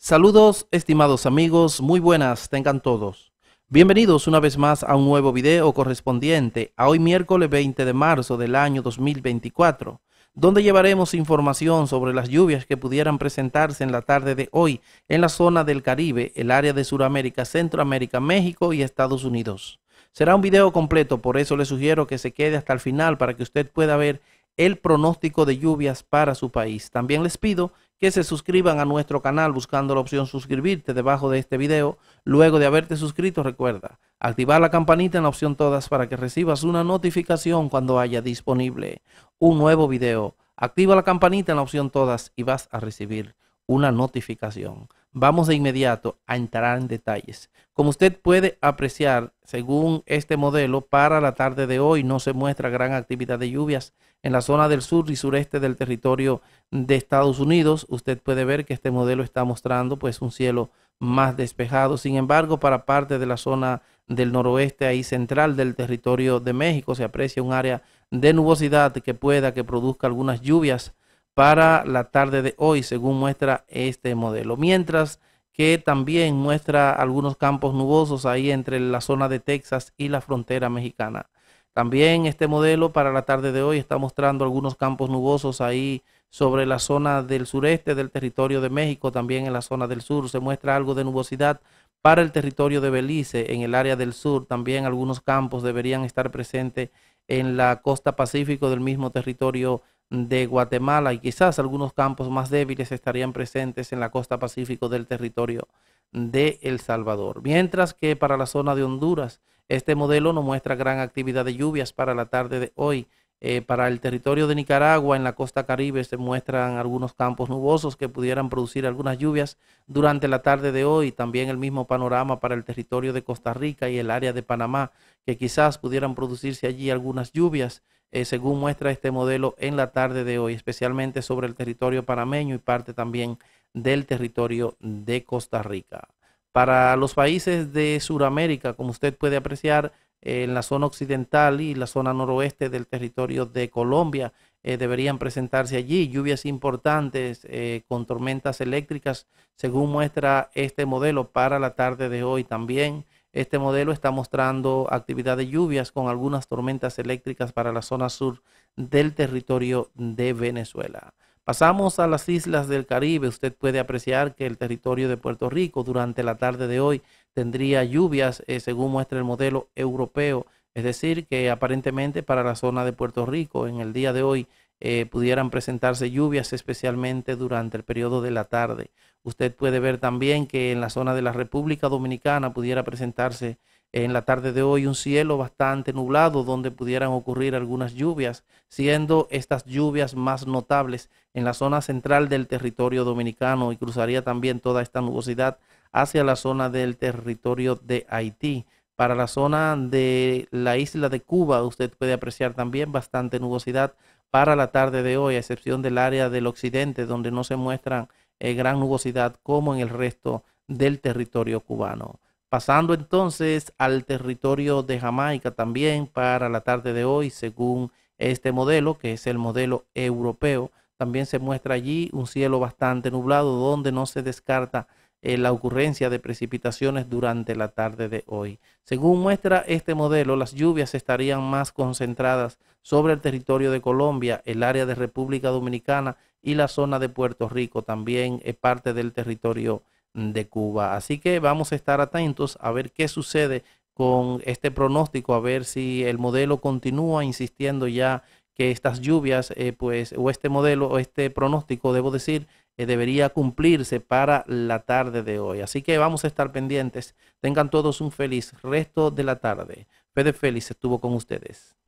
Saludos estimados amigos, muy buenas tengan todos. Bienvenidos una vez más a un nuevo video correspondiente a hoy miércoles 20 de marzo del año 2024, donde llevaremos información sobre las lluvias que pudieran presentarse en la tarde de hoy en la zona del Caribe, el área de Sudamérica, Centroamérica, México y Estados Unidos. Será un video completo, por eso les sugiero que se quede hasta el final para que usted pueda ver el pronóstico de lluvias para su país. También les pido que se suscriban a nuestro canal buscando la opción suscribirte debajo de este video. Luego de haberte suscrito, recuerda activar la campanita en la opción todas para que recibas una notificación cuando haya disponible un nuevo video. Activa la campanita en la opción todas y vas a recibir una notificación. Vamos de inmediato a entrar en detalles. Como usted puede apreciar, según este modelo, para la tarde de hoy no se muestra gran actividad de lluvias en la zona del sur y sureste del territorio de Estados Unidos. Usted puede ver que este modelo está mostrando pues un cielo más despejado. Sin embargo, para parte de la zona del noroeste y central del territorio de México se aprecia un área de nubosidad que pueda que produzca algunas lluvias para la tarde de hoy, según muestra este modelo. Mientras que también muestra algunos campos nubosos ahí entre la zona de Texas y la frontera mexicana. También este modelo para la tarde de hoy está mostrando algunos campos nubosos ahí sobre la zona del sureste del territorio de México, también en la zona del sur se muestra algo de nubosidad para el territorio de Belice, en el área del sur también algunos campos deberían estar presentes en la costa pacífico del mismo territorio de Guatemala y quizás algunos campos más débiles estarían presentes en la costa pacífico del territorio de El Salvador. Mientras que para la zona de Honduras, este modelo no muestra gran actividad de lluvias para la tarde de hoy. Eh, para el territorio de Nicaragua, en la costa caribe, se muestran algunos campos nubosos que pudieran producir algunas lluvias durante la tarde de hoy. También el mismo panorama para el territorio de Costa Rica y el área de Panamá, que quizás pudieran producirse allí algunas lluvias eh, según muestra este modelo en la tarde de hoy, especialmente sobre el territorio panameño y parte también del territorio de Costa Rica. Para los países de Sudamérica, como usted puede apreciar, eh, en la zona occidental y la zona noroeste del territorio de Colombia, eh, deberían presentarse allí. Lluvias importantes con tormentas eléctricas, según muestra este modelo para la tarde de hoy también. Este modelo está mostrando actividad de lluvias con algunas tormentas eléctricas para la zona sur del territorio de Venezuela. Pasamos a las islas del Caribe. Usted puede apreciar que el territorio de Puerto Rico durante la tarde de hoy tendría lluvias eh, según muestra el modelo europeo. Es decir, que aparentemente para la zona de Puerto Rico en el día de hoy eh, pudieran presentarse lluvias, especialmente durante el periodo de la tarde. Usted puede ver también que en la zona de la República Dominicana pudiera presentarse en la tarde de hoy un cielo bastante nublado donde pudieran ocurrir algunas lluvias, siendo estas lluvias más notables en la zona central del territorio dominicano y cruzaría también toda esta nubosidad hacia la zona del territorio de Haití. Para la zona de la isla de Cuba usted puede apreciar también bastante nubosidad para la tarde de hoy, a excepción del área del occidente, donde no se muestra eh, gran nubosidad como en el resto del territorio cubano. Pasando entonces al territorio de Jamaica también para la tarde de hoy, según este modelo, que es el modelo europeo, también se muestra allí un cielo bastante nublado donde no se descarta eh, la ocurrencia de precipitaciones durante la tarde de hoy. Según muestra este modelo, las lluvias estarían más concentradas sobre el territorio de Colombia, el área de República Dominicana y la zona de Puerto Rico, también es parte del territorio de Cuba. Así que vamos a estar atentos a ver qué sucede con este pronóstico, a ver si el modelo continúa insistiendo ya que estas lluvias, eh, pues, o este modelo, o este pronóstico, debo decir, eh, debería cumplirse para la tarde de hoy. Así que vamos a estar pendientes. Tengan todos un feliz resto de la tarde. Fede Félix estuvo con ustedes.